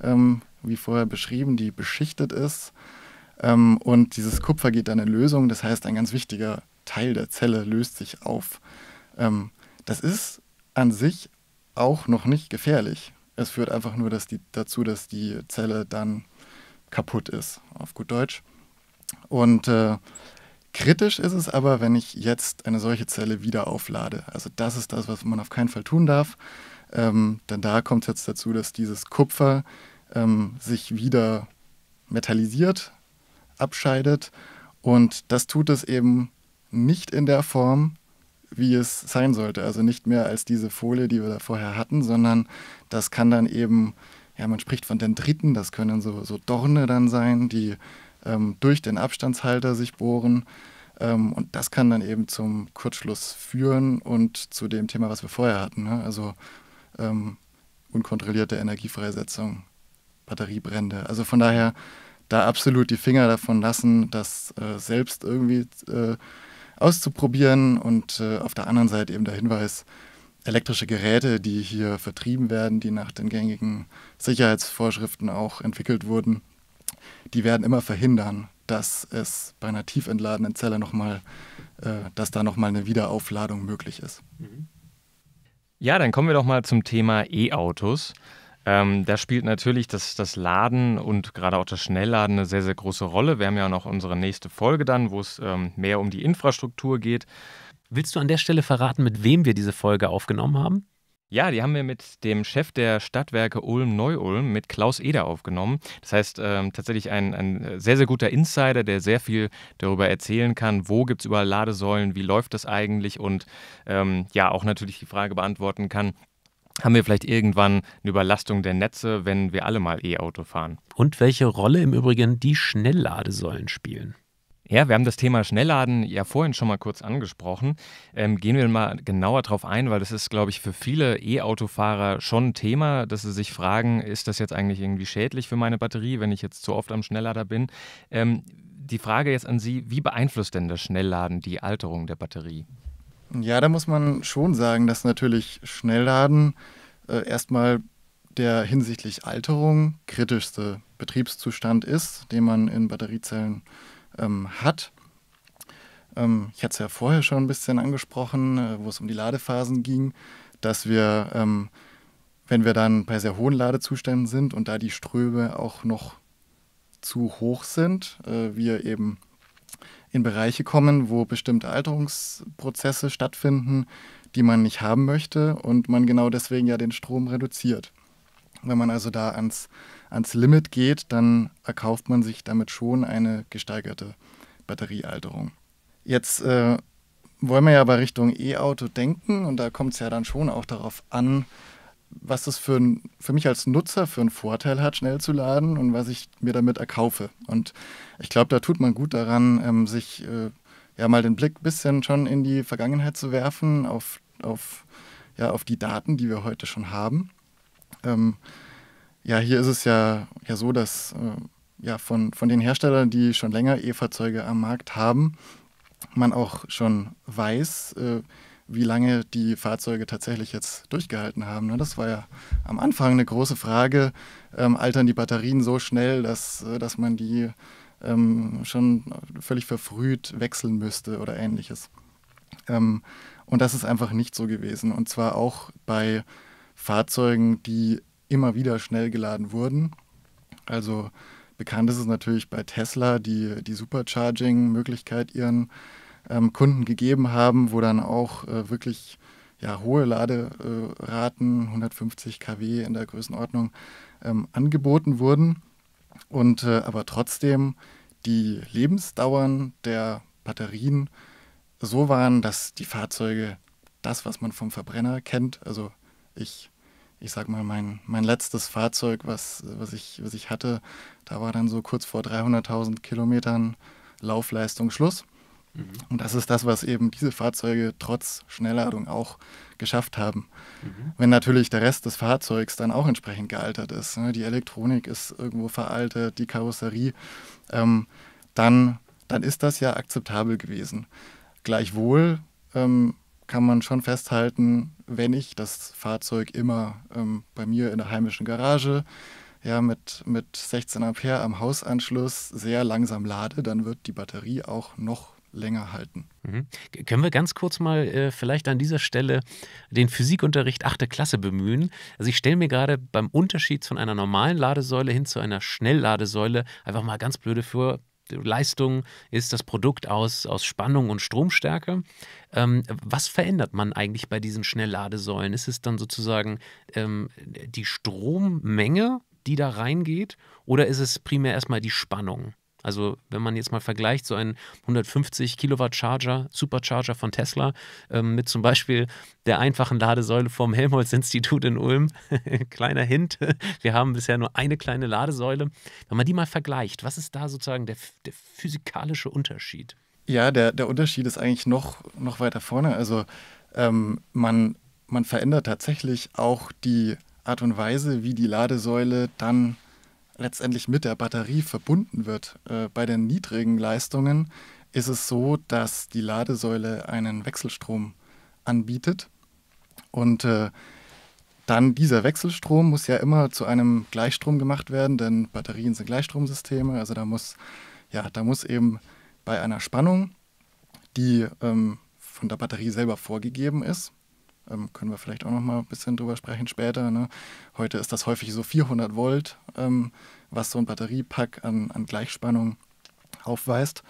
ähm, wie vorher beschrieben, die beschichtet ist. Ähm, und dieses Kupfer geht dann in Lösung. Das heißt, ein ganz wichtiger Teil der Zelle löst sich auf. Ähm, das ist an sich auch noch nicht gefährlich. Es führt einfach nur dass die, dazu, dass die Zelle dann kaputt ist, auf gut Deutsch. Und äh, kritisch ist es aber, wenn ich jetzt eine solche Zelle wieder auflade. Also das ist das, was man auf keinen Fall tun darf. Ähm, denn da kommt jetzt dazu, dass dieses Kupfer ähm, sich wieder metallisiert, abscheidet. Und das tut es eben nicht in der Form, wie es sein sollte. Also nicht mehr als diese Folie, die wir da vorher hatten, sondern das kann dann eben, ja, man spricht von Dendriten, das können so, so Dorne dann sein, die ähm, durch den Abstandshalter sich bohren. Ähm, und das kann dann eben zum Kurzschluss führen und zu dem Thema, was wir vorher hatten, ne? also ähm, unkontrollierte Energiefreisetzung, Batteriebrände. Also von daher da absolut die Finger davon lassen, das äh, selbst irgendwie äh, auszuprobieren und äh, auf der anderen Seite eben der Hinweis, elektrische Geräte, die hier vertrieben werden, die nach den gängigen Sicherheitsvorschriften auch entwickelt wurden, die werden immer verhindern, dass es bei einer tief entladenen Zelle nochmal, äh, dass da nochmal eine Wiederaufladung möglich ist. Mhm. Ja, dann kommen wir doch mal zum Thema E-Autos. Ähm, da spielt natürlich das, das Laden und gerade auch das Schnellladen eine sehr, sehr große Rolle. Wir haben ja noch unsere nächste Folge dann, wo es ähm, mehr um die Infrastruktur geht. Willst du an der Stelle verraten, mit wem wir diese Folge aufgenommen haben? Ja, die haben wir mit dem Chef der Stadtwerke Ulm-Neu-Ulm, mit Klaus Eder, aufgenommen. Das heißt, ähm, tatsächlich ein, ein, äh, sehr, sehr guter Insider, der sehr viel darüber erzählen kann, wo gibt es überall Ladesäulen, wie läuft das eigentlich und ähm, ja, auch natürlich die Frage beantworten kann, haben wir vielleicht irgendwann eine Überlastung der Netze, wenn wir alle mal E-Auto fahren. Und welche Rolle im Übrigen die Schnellladesäulen spielen. Ja, wir haben das Thema Schnellladen ja vorhin schon mal kurz angesprochen. Ähm, gehen wir mal genauer drauf ein, weil das ist, glaube ich, für viele E-Autofahrer schon ein Thema, dass sie sich fragen, ist das jetzt eigentlich irgendwie schädlich für meine Batterie, wenn ich jetzt zu oft am Schnelllader bin? Ähm, die Frage jetzt an Sie, wie beeinflusst denn das Schnellladen die Alterung der Batterie? Ja, da muss man schon sagen, dass natürlich Schnellladen äh, erstmal der hinsichtlich Alterung kritischste Betriebszustand ist, den man in Batteriezellen äh, ähm, hat. Ähm, ich hatte es ja vorher schon ein bisschen angesprochen, äh, wo es um die Ladephasen ging, dass wir, ähm, wenn wir dann bei sehr hohen Ladezuständen sind und da die Ströme auch noch zu hoch sind, äh, wir eben in Bereiche kommen, wo bestimmte Alterungsprozesse stattfinden, die man nicht haben möchte und man genau deswegen ja den Strom reduziert. Wenn man also da ans ans Limit geht, dann erkauft man sich damit schon eine gesteigerte Batteriealterung. Jetzt äh, wollen wir ja aber Richtung E-Auto denken und da kommt es ja dann schon auch darauf an, was das für, ein, für mich als Nutzer für einen Vorteil hat, schnell zu laden und was ich mir damit erkaufe. Und ich glaube, da tut man gut daran, ähm, sich äh, ja mal den Blick ein bisschen schon in die Vergangenheit zu werfen, auf, auf, ja, auf die Daten, die wir heute schon haben. Ähm, ja, hier ist es ja, ja so, dass äh, ja, von, von den Herstellern, die schon länger E-Fahrzeuge am Markt haben, man auch schon weiß, äh, wie lange die Fahrzeuge tatsächlich jetzt durchgehalten haben. Ne? Das war ja am Anfang eine große Frage. Ähm, altern die Batterien so schnell, dass, äh, dass man die ähm, schon völlig verfrüht wechseln müsste oder ähnliches. Ähm, und das ist einfach nicht so gewesen. Und zwar auch bei Fahrzeugen, die immer wieder schnell geladen wurden. Also bekannt ist es natürlich bei Tesla, die die Supercharging-Möglichkeit ihren ähm, Kunden gegeben haben, wo dann auch äh, wirklich ja, hohe Laderaten, 150 kW in der Größenordnung, ähm, angeboten wurden. Und äh, aber trotzdem die Lebensdauern der Batterien so waren, dass die Fahrzeuge das, was man vom Verbrenner kennt, also ich ich sag mal, mein, mein letztes Fahrzeug, was, was, ich, was ich hatte, da war dann so kurz vor 300.000 Kilometern Laufleistung Schluss. Mhm. Und das ist das, was eben diese Fahrzeuge trotz Schnellladung auch geschafft haben. Mhm. Wenn natürlich der Rest des Fahrzeugs dann auch entsprechend gealtert ist, ne, die Elektronik ist irgendwo veraltet, die Karosserie, ähm, dann, dann ist das ja akzeptabel gewesen. Gleichwohl ähm, kann man schon festhalten, wenn ich das Fahrzeug immer ähm, bei mir in der heimischen Garage ja, mit, mit 16 Ampere am Hausanschluss sehr langsam lade, dann wird die Batterie auch noch länger halten. Mhm. Können wir ganz kurz mal äh, vielleicht an dieser Stelle den Physikunterricht 8. Klasse bemühen? Also ich stelle mir gerade beim Unterschied von einer normalen Ladesäule hin zu einer Schnellladesäule einfach mal ganz blöde vor, Leistung ist das Produkt aus, aus Spannung und Stromstärke. Ähm, was verändert man eigentlich bei diesen Schnellladesäulen? Ist es dann sozusagen ähm, die Strommenge, die da reingeht, oder ist es primär erstmal die Spannung? Also wenn man jetzt mal vergleicht, so ein 150 Kilowatt Charger, Supercharger von Tesla ähm, mit zum Beispiel der einfachen Ladesäule vom Helmholtz-Institut in Ulm. (laughs) Kleiner Hint, (laughs) wir haben bisher nur eine kleine Ladesäule. Wenn man die mal vergleicht, was ist da sozusagen der, der physikalische Unterschied? Ja, der, der Unterschied ist eigentlich noch, noch weiter vorne. Also ähm, man, man verändert tatsächlich auch die Art und Weise, wie die Ladesäule dann letztendlich mit der Batterie verbunden wird. Äh, bei den niedrigen Leistungen ist es so, dass die Ladesäule einen Wechselstrom anbietet und äh, dann dieser Wechselstrom muss ja immer zu einem Gleichstrom gemacht werden, denn Batterien sind Gleichstromsysteme. Also da muss, ja, da muss eben bei einer Spannung, die ähm, von der Batterie selber vorgegeben ist, ähm, können wir vielleicht auch noch mal ein bisschen drüber sprechen später. Ne? Heute ist das häufig so 400 Volt, ähm, was so ein Batteriepack an, an Gleichspannung aufweist.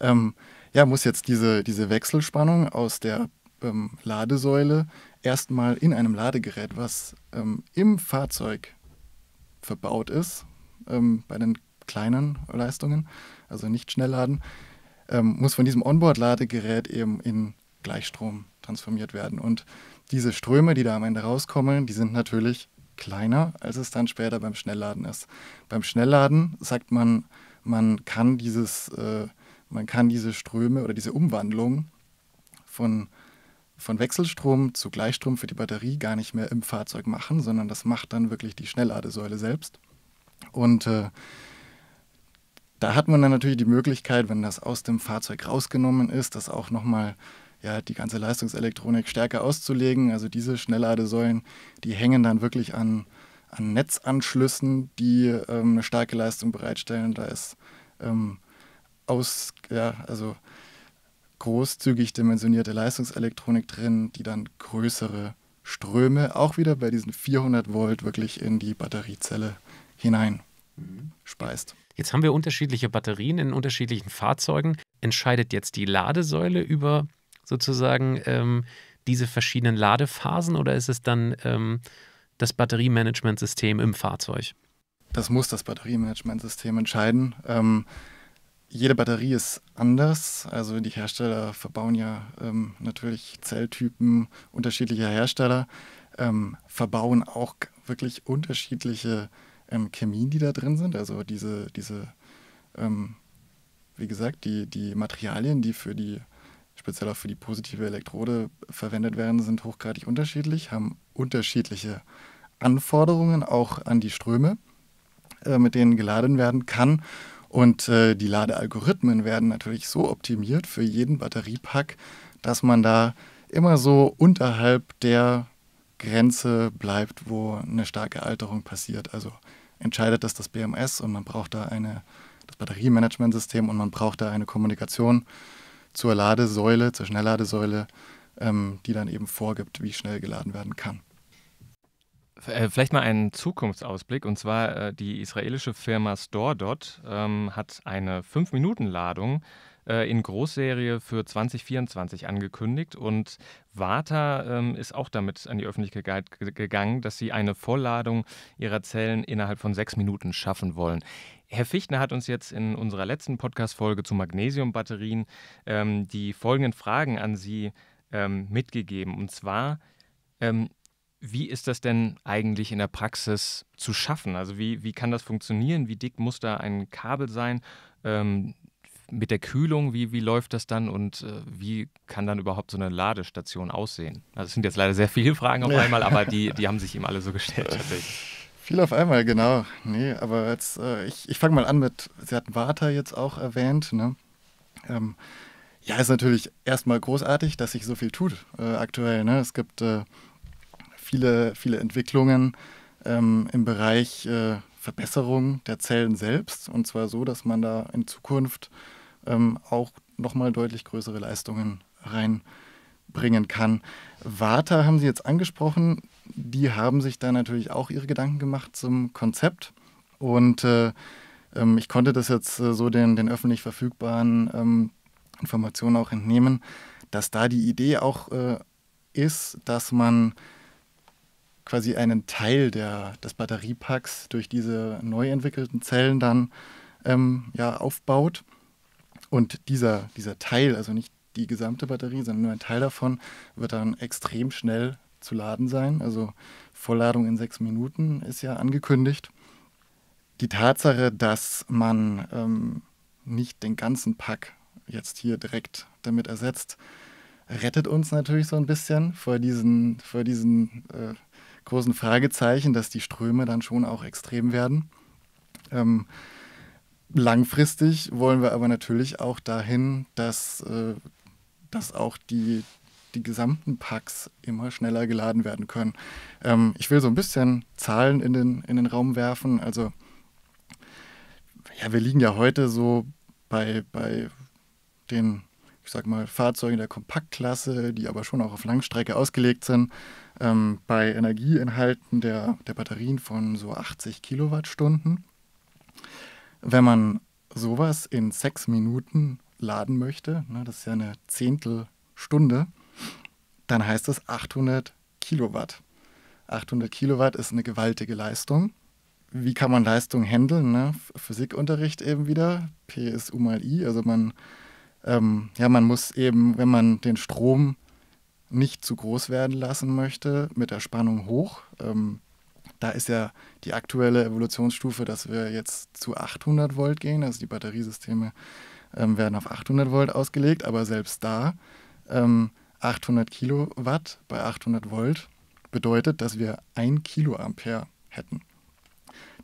Ähm, ja, muss jetzt diese, diese Wechselspannung aus der ähm, Ladesäule erstmal in einem Ladegerät, was ähm, im Fahrzeug verbaut ist, ähm, bei den kleinen Leistungen, also nicht Schnellladen, muss von diesem Onboard-Ladegerät eben in Gleichstrom transformiert werden. Und diese Ströme, die da am Ende rauskommen, die sind natürlich kleiner, als es dann später beim Schnellladen ist. Beim Schnellladen sagt man, man kann dieses, äh, man kann diese Ströme oder diese Umwandlung von, von Wechselstrom zu Gleichstrom für die Batterie gar nicht mehr im Fahrzeug machen, sondern das macht dann wirklich die Schnellladesäule selbst. Und äh, da hat man dann natürlich die Möglichkeit, wenn das aus dem Fahrzeug rausgenommen ist, das auch nochmal ja, die ganze Leistungselektronik stärker auszulegen. Also diese Schnellladesäulen, die hängen dann wirklich an, an Netzanschlüssen, die ähm, eine starke Leistung bereitstellen. Da ist ähm, aus, ja, also großzügig dimensionierte Leistungselektronik drin, die dann größere Ströme auch wieder bei diesen 400 Volt wirklich in die Batteriezelle hinein mhm. speist. Jetzt haben wir unterschiedliche Batterien in unterschiedlichen Fahrzeugen. Entscheidet jetzt die Ladesäule über sozusagen ähm, diese verschiedenen Ladephasen oder ist es dann ähm, das Batteriemanagementsystem im Fahrzeug? Das muss das Batteriemanagementsystem entscheiden. Ähm, jede Batterie ist anders. Also die Hersteller verbauen ja ähm, natürlich Zelltypen unterschiedlicher Hersteller, ähm, verbauen auch wirklich unterschiedliche ähm, Chemien, die da drin sind. Also diese, diese wie gesagt, die, die Materialien, die für die speziell auch für die positive Elektrode verwendet werden, sind hochgradig unterschiedlich, haben unterschiedliche Anforderungen auch an die Ströme, äh, mit denen geladen werden kann. Und äh, die Ladealgorithmen werden natürlich so optimiert für jeden Batteriepack, dass man da immer so unterhalb der Grenze bleibt, wo eine starke Alterung passiert. Also entscheidet das das BMS und man braucht da eine, das Batteriemanagementsystem und man braucht da eine Kommunikation zur Ladesäule, zur Schnellladesäule, ähm, die dann eben vorgibt, wie schnell geladen werden kann. Äh, vielleicht mal einen Zukunftsausblick. Und zwar äh, die israelische Firma StoreDot ähm, hat eine 5-Minuten-Ladung äh, in Großserie für 2024 angekündigt. Und Warta ähm, ist auch damit an die Öffentlichkeit gegangen, dass sie eine Vollladung ihrer Zellen innerhalb von sechs Minuten schaffen wollen. Herr Fichtner hat uns jetzt in unserer letzten Podcast-Folge zu Magnesiumbatterien ähm, die folgenden Fragen an Sie ähm, mitgegeben. Und zwar, ähm, wie ist das denn eigentlich in der Praxis zu schaffen? Also wie, wie kann das funktionieren? Wie dick muss da ein Kabel sein? Ähm, mit der Kühlung, wie, wie läuft das dann und äh, wie kann dann überhaupt so eine Ladestation aussehen? Also es sind jetzt leider sehr viele Fragen auf einmal, aber die, (laughs) die haben sich ihm alle so gestellt. Natürlich. Viel auf einmal, genau. Nee, aber jetzt, äh, ich, ich fange mal an mit, Sie hatten Warta jetzt auch erwähnt. Ne? Ähm, ja, ist natürlich erstmal großartig, dass sich so viel tut äh, aktuell. Ne? Es gibt äh, viele, viele Entwicklungen ähm, im Bereich äh, Verbesserung der Zellen selbst. Und zwar so, dass man da in Zukunft ähm, auch nochmal deutlich größere Leistungen rein bringen kann. Warta haben Sie jetzt angesprochen. Die haben sich da natürlich auch ihre Gedanken gemacht zum Konzept. Und äh, ähm, ich konnte das jetzt äh, so den, den öffentlich verfügbaren ähm, Informationen auch entnehmen, dass da die Idee auch äh, ist, dass man quasi einen Teil der, des Batteriepacks durch diese neu entwickelten Zellen dann ähm, ja, aufbaut. Und dieser, dieser Teil, also nicht die gesamte Batterie, sondern nur ein Teil davon wird dann extrem schnell zu laden sein. Also Vollladung in sechs Minuten ist ja angekündigt. Die Tatsache, dass man ähm, nicht den ganzen Pack jetzt hier direkt damit ersetzt, rettet uns natürlich so ein bisschen vor diesen, vor diesen äh, großen Fragezeichen, dass die Ströme dann schon auch extrem werden. Ähm, langfristig wollen wir aber natürlich auch dahin, dass äh, dass auch die, die gesamten Packs immer schneller geladen werden können. Ähm, ich will so ein bisschen Zahlen in den, in den Raum werfen. Also, ja, wir liegen ja heute so bei, bei den, ich sag mal, Fahrzeugen der Kompaktklasse, die aber schon auch auf Langstrecke ausgelegt sind, ähm, bei Energieinhalten der, der Batterien von so 80 Kilowattstunden. Wenn man sowas in sechs Minuten laden möchte, ne, das ist ja eine Zehntelstunde, dann heißt das 800 Kilowatt. 800 Kilowatt ist eine gewaltige Leistung. Wie kann man Leistung handeln? Ne? Physikunterricht eben wieder, P ist U mal I, also man, ähm, ja, man muss eben, wenn man den Strom nicht zu groß werden lassen möchte, mit der Spannung hoch, ähm, da ist ja die aktuelle Evolutionsstufe, dass wir jetzt zu 800 Volt gehen, also die Batteriesysteme ähm, werden auf 800 Volt ausgelegt, aber selbst da ähm, 800 Kilowatt bei 800 Volt bedeutet, dass wir 1 Kiloampere hätten.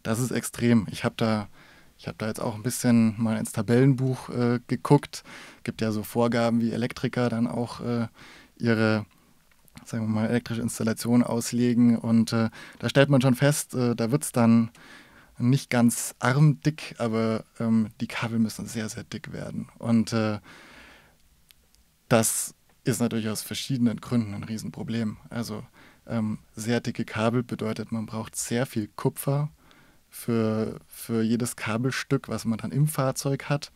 Das ist extrem. Ich habe da, hab da jetzt auch ein bisschen mal ins Tabellenbuch äh, geguckt. gibt ja so Vorgaben, wie Elektriker dann auch äh, ihre sagen wir mal, elektrische Installation auslegen. Und äh, da stellt man schon fest, äh, da wird es dann nicht ganz armdick, aber ähm, die Kabel müssen sehr, sehr dick werden. Und äh, das ist natürlich aus verschiedenen Gründen ein Riesenproblem. Also ähm, sehr dicke Kabel bedeutet, man braucht sehr viel Kupfer für, für jedes Kabelstück, was man dann im Fahrzeug hat.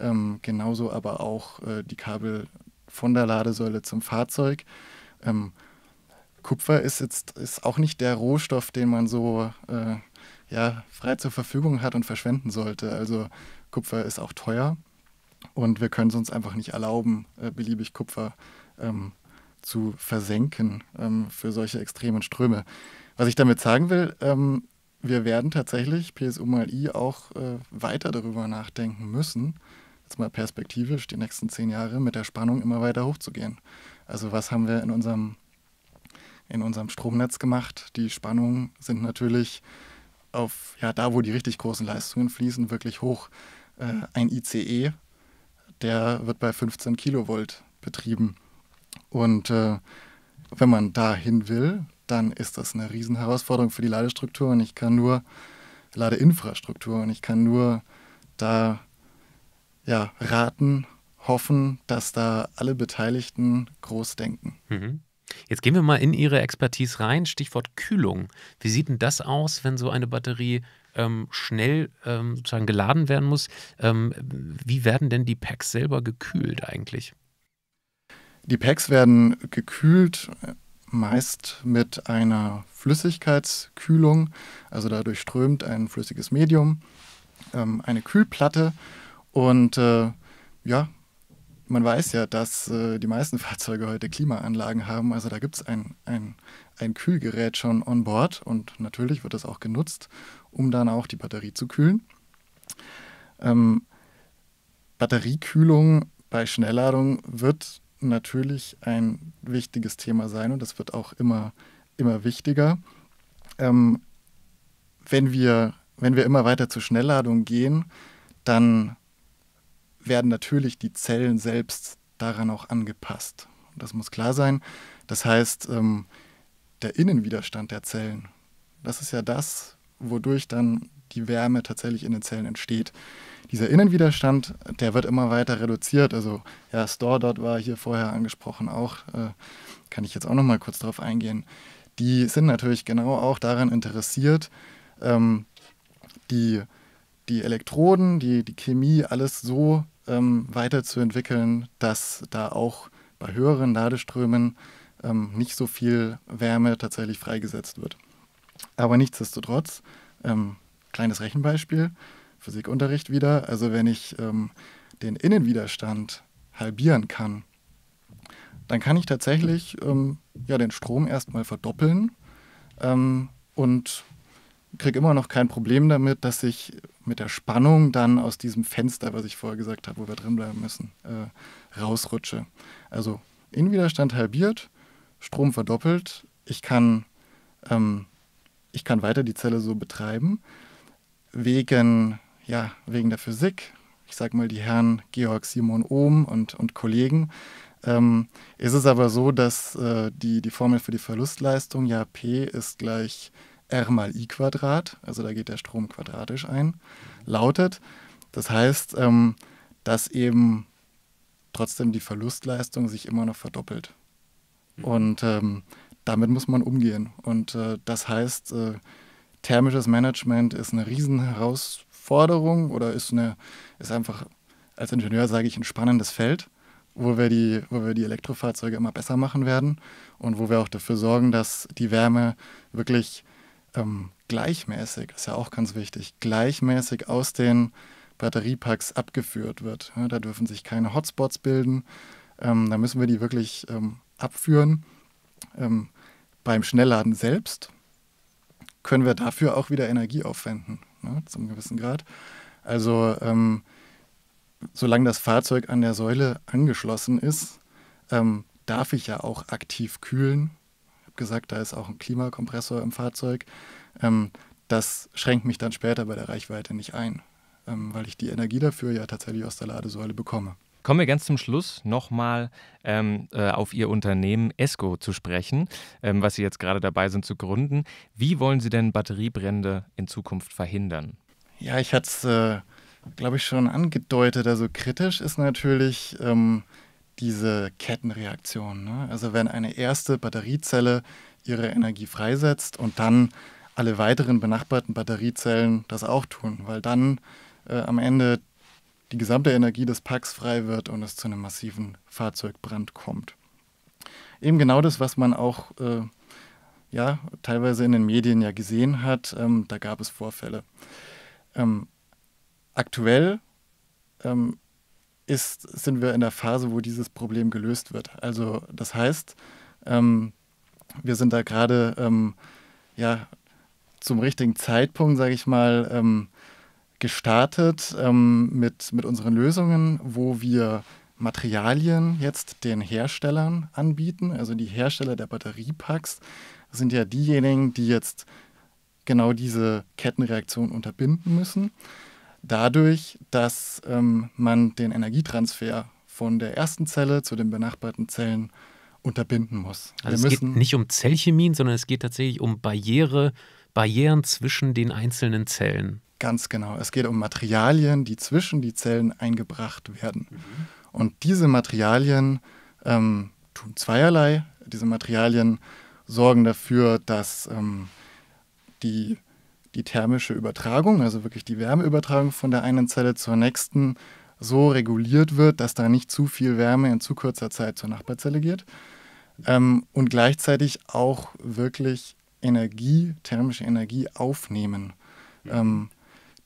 Ähm, genauso aber auch äh, die Kabel von der Ladesäule zum Fahrzeug. Ähm, Kupfer ist jetzt ist auch nicht der Rohstoff, den man so äh, ja frei zur Verfügung hat und verschwenden sollte. Also Kupfer ist auch teuer und wir können es uns einfach nicht erlauben, äh, beliebig Kupfer ähm, zu versenken ähm, für solche extremen Ströme. Was ich damit sagen will, ähm, wir werden tatsächlich PSU mal I auch äh, weiter darüber nachdenken müssen, jetzt mal perspektivisch die nächsten zehn Jahre mit der Spannung immer weiter hochzugehen. Also was haben wir in unserem, in unserem Stromnetz gemacht? Die Spannungen sind natürlich auf ja, da, wo die richtig großen Leistungen fließen, wirklich hoch. Äh, ein ICE, der wird bei 15 Kilovolt betrieben. Und äh, wenn man dahin will, dann ist das eine Riesenherausforderung für die Ladestruktur und ich kann nur Ladeinfrastruktur und ich kann nur da ja, raten, hoffen, dass da alle Beteiligten groß denken. Mhm. Jetzt gehen wir mal in Ihre Expertise rein. Stichwort Kühlung. Wie sieht denn das aus, wenn so eine Batterie ähm, schnell ähm, sozusagen geladen werden muss? Ähm, wie werden denn die Packs selber gekühlt eigentlich? Die Packs werden gekühlt meist mit einer Flüssigkeitskühlung. Also dadurch strömt ein flüssiges Medium, ähm, eine Kühlplatte und äh, ja, man weiß ja, dass äh, die meisten (laughs) Fahrzeuge heute Klimaanlagen haben. Also da gibt es ein, ein, ein Kühlgerät schon on board und natürlich wird das auch genutzt, um dann auch die Batterie zu kühlen. Ähm, Batteriekühlung bei Schnellladung wird natürlich ein wichtiges Thema sein und das wird auch immer, immer wichtiger. Ähm, wenn, wir, wenn wir immer weiter zur Schnellladung gehen, dann werden natürlich die Zellen selbst daran auch angepasst. das muss klar sein. Das heißt, ähm, der Innenwiderstand der Zellen, das ist ja das, wodurch dann die Wärme tatsächlich in den Zellen entsteht. Dieser Innenwiderstand, der wird immer weiter reduziert. Also ja, Store dort war hier vorher angesprochen auch, äh, kann ich jetzt auch noch mal kurz darauf eingehen. Die sind natürlich genau auch daran interessiert, ähm, die, die Elektroden, die, die Chemie, alles so ähm, weiterzuentwickeln, dass da auch bei höheren Ladeströmen ähm, nicht so viel Wärme tatsächlich freigesetzt wird. Aber nichtsdestotrotz, ähm, kleines Rechenbeispiel, Physikunterricht wieder, also wenn ich ähm, den Innenwiderstand halbieren kann, dann kann ich tatsächlich ähm, ja, den Strom erstmal verdoppeln ähm, und kriege immer noch kein Problem damit, dass ich mit der Spannung dann aus diesem Fenster, was ich vorher gesagt habe, wo wir drinbleiben müssen, äh, rausrutsche. Also Innenwiderstand halbiert, Strom verdoppelt, ich kann, ähm, ich kann weiter die Zelle so betreiben. Wegen, ja, wegen der Physik, ich sage mal die Herren Georg Simon Ohm und, und Kollegen, ähm, ist es aber so, dass äh, die, die Formel für die Verlustleistung, ja, P ist gleich R mal I Quadrat, also da geht der Strom quadratisch ein, lautet. Das heißt, ähm, dass eben trotzdem die Verlustleistung sich immer noch verdoppelt. Mhm. Und ähm, damit muss man umgehen. Und äh, das heißt, äh, thermisches Management ist eine Riesenherausforderung oder ist, eine, ist einfach, als Ingenieur sage ich, ein spannendes Feld, wo wir, die, wo wir die Elektrofahrzeuge immer besser machen werden und wo wir auch dafür sorgen, dass die Wärme wirklich ähm, gleichmäßig, ist ja auch ganz wichtig, gleichmäßig aus den Batteriepacks abgeführt wird. Ja, da dürfen sich keine Hotspots bilden. Ähm, da müssen wir die wirklich ähm, abführen. Ähm, beim Schnellladen selbst können wir dafür auch wieder Energie aufwenden, ne, zum gewissen Grad. Also ähm, solange das Fahrzeug an der Säule angeschlossen ist, ähm, darf ich ja auch aktiv kühlen gesagt, da ist auch ein Klimakompressor im Fahrzeug. Ähm, das schränkt mich dann später bei der Reichweite nicht ein, ähm, weil ich die Energie dafür ja tatsächlich aus der Ladesäule bekomme. Kommen wir ganz zum Schluss nochmal ähm, äh, auf Ihr Unternehmen ESCO zu sprechen, ähm, was Sie jetzt gerade dabei sind zu gründen. Wie wollen Sie denn Batteriebrände in Zukunft verhindern? Ja, ich hatte es, äh, glaube ich, schon angedeutet. Also kritisch ist natürlich ähm, diese Kettenreaktion. Ne? Also wenn eine erste Batteriezelle ihre Energie freisetzt und dann alle weiteren benachbarten Batteriezellen das auch tun, weil dann äh, am Ende die gesamte Energie des Packs frei wird und es zu einem massiven Fahrzeugbrand kommt. Eben genau das, was man auch äh, ja, teilweise in den Medien ja gesehen hat, ähm, da gab es Vorfälle. Ähm, aktuell ähm, ist, sind wir in der Phase, wo dieses Problem gelöst wird. Also das heißt, ähm, wir sind da gerade ähm, ja, zum richtigen Zeitpunkt, sage ich mal, ähm, gestartet ähm, mit, mit unseren Lösungen, wo wir Materialien jetzt den Herstellern anbieten. Also die Hersteller der Batteriepacks sind ja diejenigen, die jetzt genau diese Kettenreaktion unterbinden müssen dadurch, dass ähm, man den Energietransfer von der ersten Zelle zu den benachbarten Zellen unterbinden muss. Also Wir es geht nicht um Zellchemien, sondern es geht tatsächlich um Barriere, Barrieren zwischen den einzelnen Zellen. Ganz genau. Es geht um Materialien, die zwischen die Zellen eingebracht werden. Mhm. Und diese Materialien ähm, tun zweierlei. Diese Materialien sorgen dafür, dass ähm, die die thermische Übertragung, also wirklich die Wärmeübertragung von der einen Zelle zur nächsten, so reguliert wird, dass da nicht zu viel Wärme in zu kurzer Zeit zur Nachbarzelle geht. Ähm, und gleichzeitig auch wirklich Energie, thermische Energie aufnehmen. Ähm,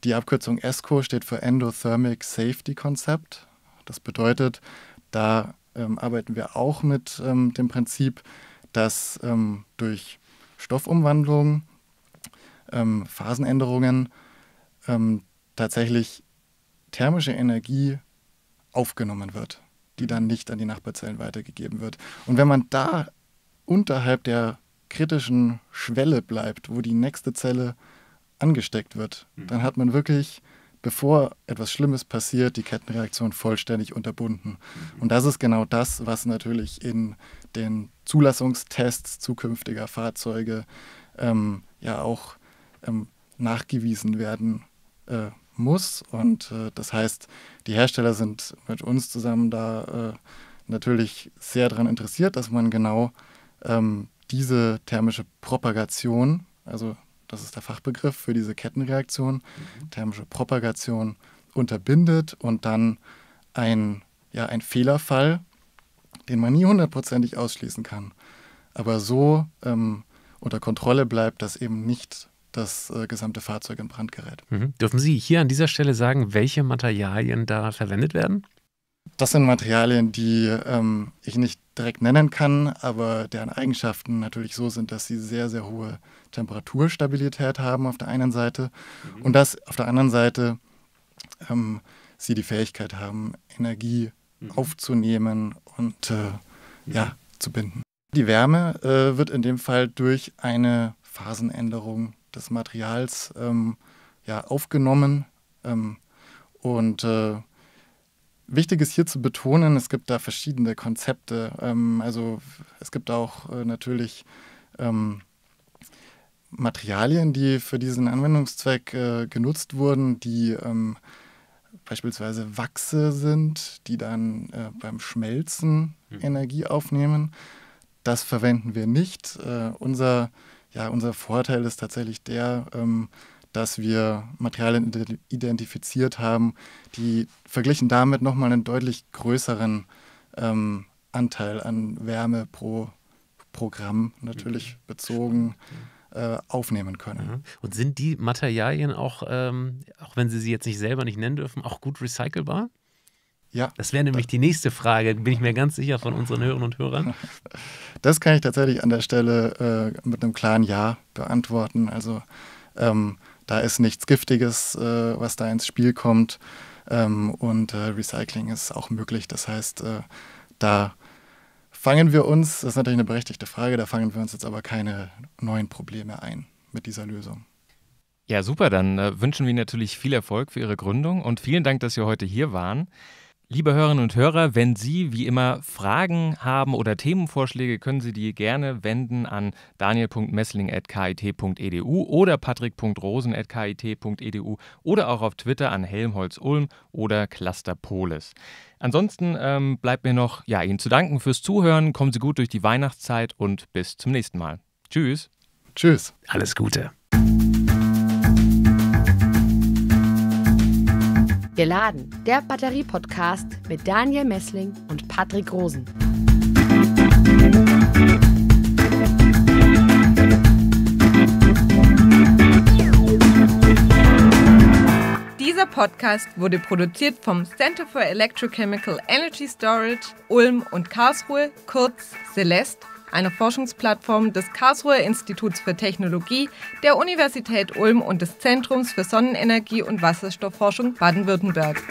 die Abkürzung ESCO steht für Endothermic Safety Concept. Das bedeutet, da ähm, arbeiten wir auch mit ähm, dem Prinzip, dass ähm, durch Stoffumwandlung ähm, Phasenänderungen ähm, tatsächlich thermische Energie aufgenommen wird, die dann nicht an die Nachbarzellen weitergegeben wird. Und wenn man da unterhalb der kritischen Schwelle bleibt, wo die nächste Zelle angesteckt wird, mhm. dann hat man wirklich, bevor etwas Schlimmes passiert, die Kettenreaktion vollständig unterbunden. Mhm. Und das ist genau das, was natürlich in den Zulassungstests zukünftiger Fahrzeuge ähm, ja auch ähm, nachgewiesen werden äh, muss. Und äh, das heißt, die Hersteller sind mit uns zusammen da äh, natürlich sehr daran interessiert, dass man genau ähm, diese thermische Propagation, also das ist der Fachbegriff für diese Kettenreaktion, mhm. thermische Propagation unterbindet und dann ein, ja, ein Fehlerfall, den man nie hundertprozentig ausschließen kann, aber so ähm, unter Kontrolle bleibt, dass eben nicht das äh, gesamte Fahrzeug in Brand gerät. Mhm. Dürfen Sie hier an dieser Stelle sagen, welche Materialien da verwendet werden? Das sind Materialien, die ähm, ich nicht direkt nennen kann, aber deren Eigenschaften natürlich so sind, dass sie sehr, sehr hohe Temperaturstabilität haben auf der einen Seite mhm. und dass auf der anderen Seite ähm, sie die Fähigkeit haben, Energie mhm. aufzunehmen und äh, mhm. ja, zu binden. Die Wärme äh, wird in dem Fall durch eine Phasenänderung des Materials ähm, ja, aufgenommen. Ähm, und äh, wichtig ist hier zu betonen, es gibt da verschiedene Konzepte. Ähm, also es gibt auch äh, natürlich ähm, Materialien, die für diesen Anwendungszweck äh, genutzt wurden, die ähm, beispielsweise Wachse sind, die dann äh, beim Schmelzen mhm. Energie aufnehmen. Das verwenden wir nicht. Äh, unser ja, unser Vorteil ist tatsächlich der, ähm, dass wir Materialien identifiziert haben, die verglichen damit nochmal einen deutlich größeren ähm, Anteil an Wärme pro Programm natürlich mhm. bezogen äh, aufnehmen können. Mhm. Und sind die Materialien auch, ähm, auch wenn Sie sie jetzt nicht selber nicht nennen dürfen, auch gut recycelbar? Ja. Das wäre nämlich die nächste Frage, bin ich mir ganz sicher von unseren Hörern und Hörern. (laughs) Das kann ich tatsächlich an der Stelle äh, mit einem klaren Ja beantworten. Also ähm, da ist nichts Giftiges, äh, was da ins Spiel kommt. Ähm, und äh, Recycling ist auch möglich. Das heißt, äh, da fangen wir uns, das ist natürlich eine berechtigte Frage, da fangen wir uns jetzt aber keine neuen Probleme ein mit dieser Lösung. Ja, super, dann äh, wünschen wir natürlich viel Erfolg für Ihre Gründung und vielen Dank, dass Sie heute hier waren. Liebe Hörerinnen und Hörer, wenn Sie wie immer Fragen haben oder Themenvorschläge, können Sie die gerne wenden an daniel.messling.kit.edu oder patrick.rosen.kit.edu oder auch auf Twitter an Helmholtz-Ulm oder Clusterpolis. Ansonsten ähm, bleibt mir noch ja, Ihnen zu danken fürs Zuhören. Kommen Sie gut durch die Weihnachtszeit und bis zum nächsten Mal. Tschüss. Tschüss. Alles Gute. Geladen, der Batterie-Podcast mit Daniel Messling und Patrick Rosen. Dieser Podcast wurde produziert vom Center for Electrochemical Energy Storage Ulm und Karlsruhe, kurz Celeste eine Forschungsplattform des Karlsruher Instituts für Technologie, der Universität Ulm und des Zentrums für Sonnenenergie und Wasserstoffforschung Baden-Württemberg.